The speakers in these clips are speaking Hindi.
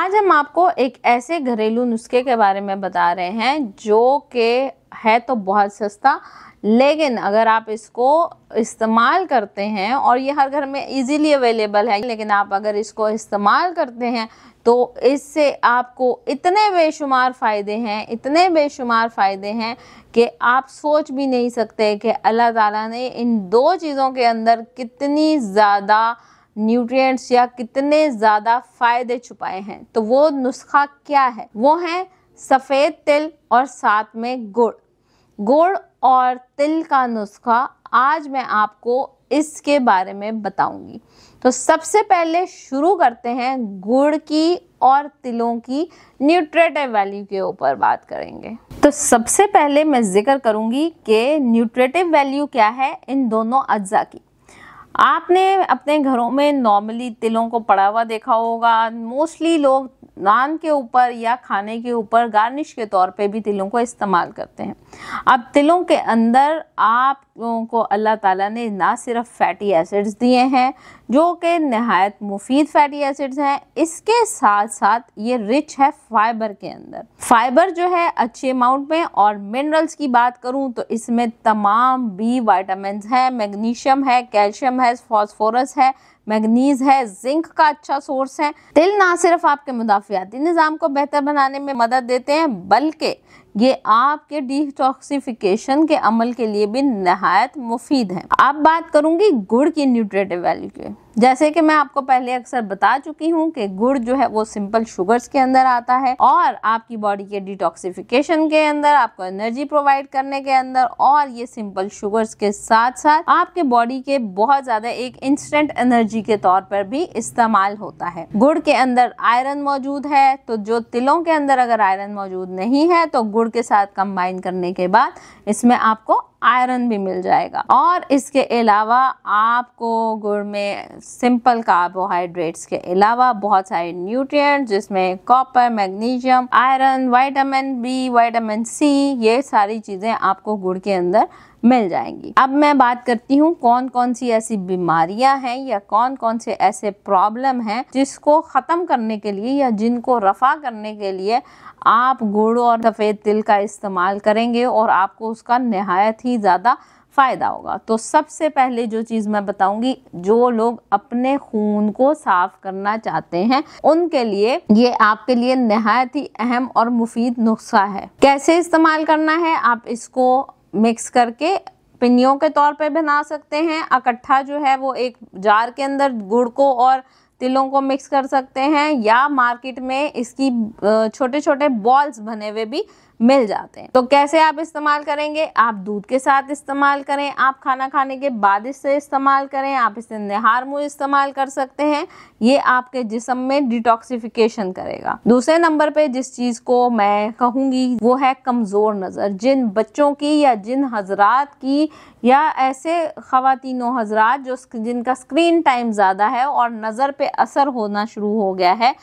आज हम आपको एक ऐसे घरेलू नुस्खे के बारे में बता रहे हैं जो के है तो बहुत सस्ता लेकिन अगर आप इसको इस्तेमाल करते हैं और ये हर घर में इजीली अवेलेबल है लेकिन आप अगर इसको इस्तेमाल करते हैं तो इससे आपको इतने बेशुमार फ़ायदे हैं इतने बेशुमार फ़ायदे हैं कि आप सोच भी नहीं सकते कि अल्लाह ताला ने इन दो चीज़ों के अंदर कितनी ज़्यादा न्यूट्रिएंट्स या कितने ज़्यादा फायदे छुपाए हैं तो वो नुस्खा क्या है वो है सफ़ेद तिल और साथ में गुड़ गुड़ और तिल का नुस्खा आज मैं आपको इसके बारे में बताऊंगी तो सबसे पहले शुरू करते हैं गुड़ की और तिलों की न्यूट्रेटिव वैल्यू के ऊपर बात करेंगे तो सबसे पहले मैं जिक्र करूंगी कि न्यूट्रेटिव वैल्यू क्या है इन दोनों अज्जा की आपने अपने घरों में नॉर्मली तिलों को पड़ा हुआ देखा होगा मोस्टली लोग नान के ऊपर या खाने के ऊपर गार्निश के तौर पे भी तिलों को इस्तेमाल करते हैं अब तिलों के अंदर आप लोगों को अल्लाह ताला ने ना सिर्फ फैटी एसिड्स दिए हैं जो कि नहायत मुफीद फैटी एसिड्स हैं इसके साथ साथ ये रिच है फाइबर के अंदर फाइबर जो है अच्छे अमाउंट में और मिनरल्स की बात करूँ तो इसमें तमाम बी वाइटामिन है मैग्नीशियम है कैल्शियम है है फॉस्फोरस है मैगनीज है जिंक का अच्छा सोर्स है तिल ना सिर्फ आपके मुदाफियाती निज़ाम को बेहतर बनाने में मदद देते हैं बल्कि ये आपके डिटॉक्सिफिकेशन के अमल के लिए भी नहायत मुफीद है अब बात करूंगी गुड़ की न्यूट्रेटिव वैल्यू की जैसे कि मैं आपको पहले अक्सर बता चुकी हूँ कि गुड़ जो है वो सिंपल शुगर्स के अंदर आता है और आपकी बॉडी के डिटॉक्सिफिकेशन के अंदर आपको एनर्जी प्रोवाइड करने के अंदर और ये सिंपल शुगर्स के साथ साथ आपके बॉडी के बहुत ज्यादा एक इंस्टेंट एनर्जी सब्जी के तौर पर भी इस्तेमाल होता है गुड़ के अंदर आयरन मौजूद है तो जो तिलों के अंदर अगर आयरन मौजूद नहीं है तो गुड़ के साथ कंबाइन करने के बाद इसमें आपको आयरन भी मिल जाएगा और इसके अलावा आपको गुड़ में सिंपल कार्बोहाइड्रेट्स के अलावा बहुत सारे न्यूट्रिएंट्स जिसमें copper magnesium iron vitamin B vitamin C ये सारी चीज़ें आपको गुड़ के अंदर मिल जाएंगी अब मैं बात करती हूँ कौन कौन सी ऐसी बीमारियां हैं या कौन कौन से ऐसे प्रॉब्लम हैं जिसको ख़त्म करने के लिए या जिनको रफा करने के लिए आप गुड़ और सफ़ेद तिल का इस्तेमाल करेंगे और आपको उसका नहायत ही ही ज़्यादा फ़ायदा होगा तो सबसे पहले जो चीज़ मैं बताऊंगी जो लोग अपने खून को साफ करना चाहते हैं उनके लिए ये आपके लिए नहायत ही अहम और मुफीद नुस्खा है कैसे इस्तेमाल करना है आप इसको मिक्स करके पिनियों के तौर पे बना सकते हैं इकट्ठा जो है वो एक जार के अंदर गुड़ को और तिलों को मिक्स कर सकते हैं या मार्केट में इसकी छोटे छोटे बॉल्स बने हुए भी मिल जाते हैं तो कैसे आप इस्तेमाल करेंगे आप दूध के साथ इस्तेमाल करें आप खाना खाने के बाद इससे इस्तेमाल करें आप इसे निहार मुंह इस्तेमाल कर सकते हैं ये आपके जिसम में डिटॉक्सिफिकेशन करेगा दूसरे नंबर पे जिस चीज को मैं कहूंगी वो है कमजोर नजर जिन बच्चों की या जिन हजरात की या ऐसे ख़वान हजरात जो जिनका स्क्रीन टाइम ज़्यादा है और नज़र पे असर होना शुरू हो गया है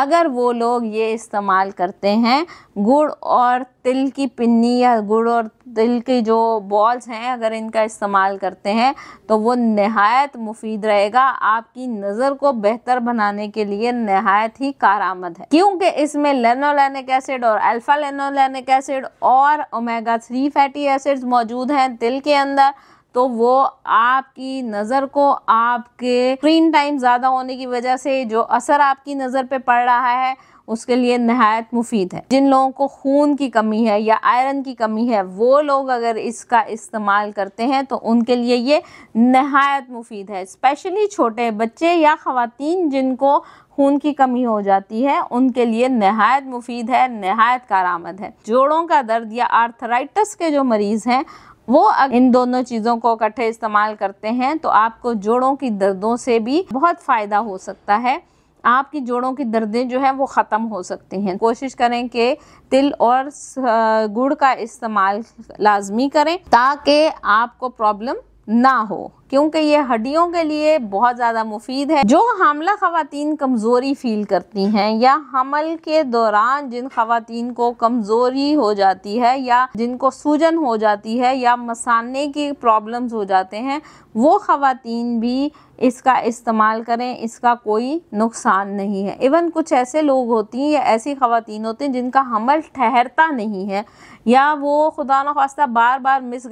अगर वो लोग ये इस्तेमाल करते हैं गुड़ और तिल की पिन्नी या गुड़ और तिल की जो बॉल्स हैं अगर इनका इस्तेमाल करते हैं तो वो नहायत मुफीद रहेगा आपकी नज़र को बेहतर बनाने के लिए नहायत ही कारामद है क्योंकि इसमें लेनोलैनिक एसिड और अल्फ़ा लेनोलैनिक एसिड और ओमेगा थ्री फैटी एसिड्स मौजूद हैं तिल के अंदर है तो वो आपकी नज़र को आपके स्क्रीन टाइम ज़्यादा होने की वजह से जो असर आपकी नज़र पे पड़ रहा है उसके लिए नहायत मुफीद है जिन लोगों को खून की कमी है या आयरन की कमी है वो लोग अगर इसका इस्तेमाल करते हैं तो उनके लिए ये नहायत मुफीद है स्पेशली छोटे बच्चे या ख़वान जिनको खून की कमी हो जाती है उनके लिए नहायत मुफीद है नहायत कारामद है जोड़ों का दर्द या आर्थराइटस के जो मरीज़ हैं वो इन दोनों चीज़ों को इकट्ठे इस्तेमाल करते हैं तो आपको जोड़ों की दर्दों से भी बहुत फ़ायदा हो सकता है आपकी जोड़ों की दर्दें जो हैं वो ख़त्म हो सकती हैं कोशिश करें कि तिल और गुड़ का इस्तेमाल लाजमी करें ताकि आपको प्रॉब्लम ना हो क्योंकि ये हड्डियों के लिए बहुत ज़्यादा मुफीद है जो हमला खातन कमज़ोरी फील करती हैं या हमल के दौरान जिन खातन को कमज़ोरी हो जाती है या जिनको सूजन हो जाती है या मसाने की प्रॉब्लम्स हो जाते हैं वो खातन भी इसका इस्तेमाल करें इसका कोई नुकसान नहीं है इवन कुछ ऐसे लोग होती हैं या ऐसी खातन होती हैं जिनका हमल ठहरता नहीं है या वो खुदा न खास्ता बार बार मिस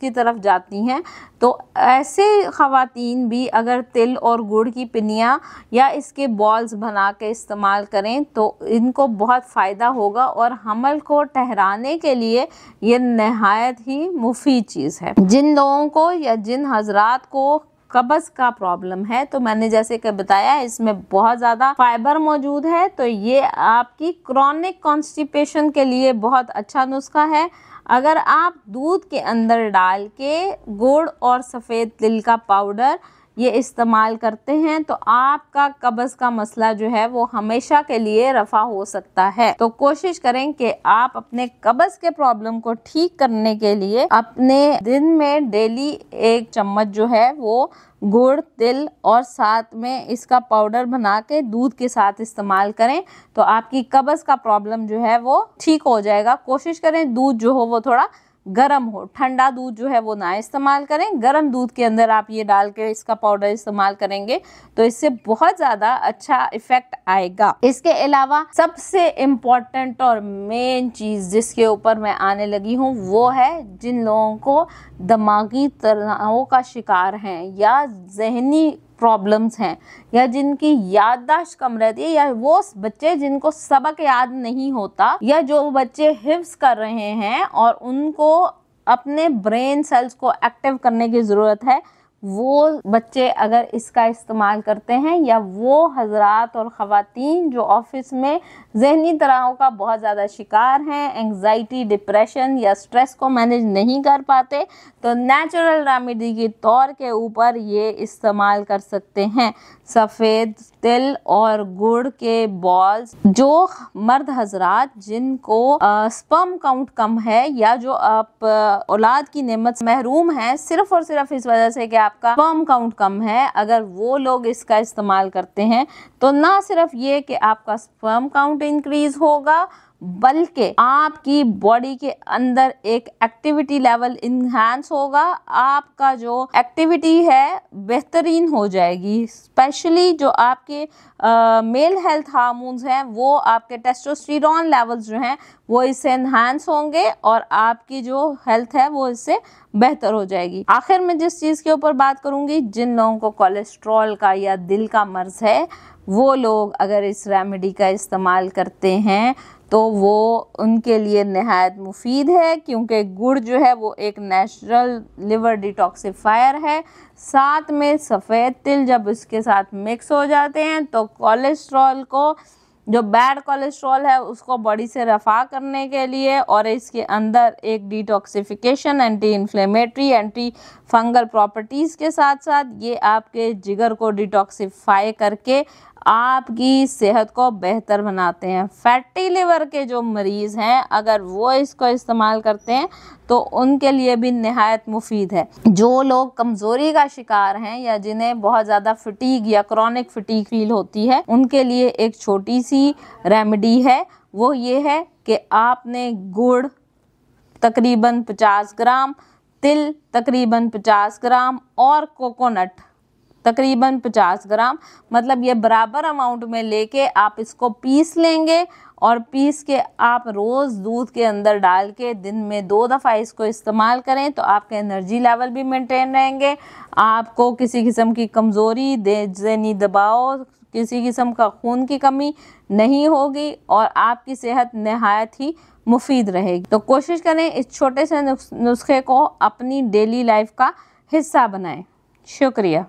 की तरफ जाती हैं तो ऐसे ऐसे ख़वान भी अगर तिल और गुड़ की पिनियाँ या इसके बॉल्स बना के इस्तेमाल करें तो इनको बहुत फ़ायदा होगा और हमल को ठहराने के लिए ये नहायत ही मुफीद चीज़ है जिन लोगों को या जिन हजरात को कब्ज़ का प्रॉब्लम है तो मैंने जैसे कि बताया इसमें बहुत ज़्यादा फाइबर मौजूद है तो ये आपकी क्रॉनिक कॉन्स्टिपेशन के लिए बहुत अच्छा नुस्खा है अगर आप दूध के अंदर डाल के गुड़ और सफ़ेद तिल का पाउडर ये इस्तेमाल करते हैं तो आपका कब्ज़ का मसला जो है वो हमेशा के लिए रफा हो सकता है तो कोशिश करें कि आप अपने कब्ज़ के प्रॉब्लम को ठीक करने के लिए अपने दिन में डेली एक चम्मच जो है वो गुड़ तिल और साथ में इसका पाउडर बना के दूध के साथ इस्तेमाल करें तो आपकी कब्ज़ का प्रॉब्लम जो है वो ठीक हो जाएगा कोशिश करें दूध जो हो वो थोड़ा गर्म हो ठंडा दूध जो है वो ना इस्तेमाल करें गर्म दूध के अंदर आप ये डाल के इसका पाउडर इस्तेमाल करेंगे तो इससे बहुत ज़्यादा अच्छा इफेक्ट आएगा इसके अलावा सबसे इम्पॉर्टेंट और मेन चीज़ जिसके ऊपर मैं आने लगी हूँ वो है जिन लोगों को दिमागी तनाव का शिकार हैं या जहनी प्रॉब्लम्स हैं या जिनकी याददाश्त कम रहती है या वो बच्चे जिनको सबक याद नहीं होता या जो बच्चे हिफ्स कर रहे हैं और उनको अपने ब्रेन सेल्स को एक्टिव करने की ज़रूरत है वो बच्चे अगर इसका इस्तेमाल करते हैं या वो हजरात और ख़वातीन जो ऑफिस में जहनी तनाव का बहुत ज़्यादा शिकार हैं एंगजाइटी डिप्रेशन या स्ट्रेस को मैनेज नहीं कर पाते तो नेचुरल रेमेडी के तौर के ऊपर ये इस्तेमाल कर सकते हैं सफ़ेद तिल और गुड़ के बॉल्स जो मर्द हजरात जिनको स्पर्म काउंट कम है या जो आप औलाद की नेमत महरूम है सिर्फ और सिर्फ इस वजह से कि आपका स्पर्म काउंट कम है अगर वो लोग इसका इस्तेमाल करते हैं तो ना सिर्फ ये कि आपका स्पर्म काउंट इंक्रीज होगा बल्कि आपकी बॉडी के अंदर एक एक्टिविटी लेवल इन्हांस होगा आपका जो एक्टिविटी है बेहतरीन हो जाएगी स्पेशली जो आपके मेल हेल्थ हार्मोन्स हैं वो आपके टेस्टोस्टेरोन लेवल्स जो हैं वो इससे इन्हांस होंगे और आपकी जो हेल्थ है वो इससे बेहतर हो जाएगी आखिर में जिस चीज़ के ऊपर बात करूँगी जिन लोगों को कोलेस्ट्रॉल का या दिल का मर्ज है वो लोग अगर इस रेमेडी का इस्तेमाल करते हैं तो वो उनके लिए नहायत मुफीद है क्योंकि गुड़ जो है वो एक नेचुरल लिवर डिटॉक्सीफायर है साथ में सफ़ेद तिल जब इसके साथ मिक्स हो जाते हैं तो कोलेस्ट्रॉल को जो बैड कोलेस्ट्रॉल है उसको बॉडी से रफा करने के लिए और इसके अंदर एक detoxification anti inflammatory anti fungal properties के साथ साथ ये आपके जिगर को डिटॉक्सिफाई करके आपकी सेहत को बेहतर बनाते हैं फैटी लिवर के जो मरीज़ हैं अगर वो इसको इस्तेमाल करते हैं तो उनके लिए भी नहायत मुफीद है जो लोग कमज़ोरी का शिकार हैं या जिन्हें बहुत ज़्यादा फटीक या क्रॉनिक फिटीक फील होती है उनके लिए एक छोटी सी रेमेडी है वो ये है कि आपने गुड़ तकरीबन 50 ग्राम तिल तकरीबन 50 ग्राम और कोकोनट तकरीबन 50 ग्राम मतलब ये बराबर अमाउंट में लेके आप इसको पीस लेंगे और पीस के आप रोज़ दूध के अंदर डाल के दिन में दो दफ़ा इसको इस्तेमाल करें तो आपके एनर्जी लेवल भी मेंटेन रहेंगे आपको किसी किस्म की कमज़ोरी जहनी दबाव किसी किस्म का खून की कमी नहीं होगी और आपकी सेहत नहायत ही मुफीद रहेगी तो कोशिश करें इस छोटे से नुस्खे को अपनी डेली लाइफ का हिस्सा बनाएं शुक्रिया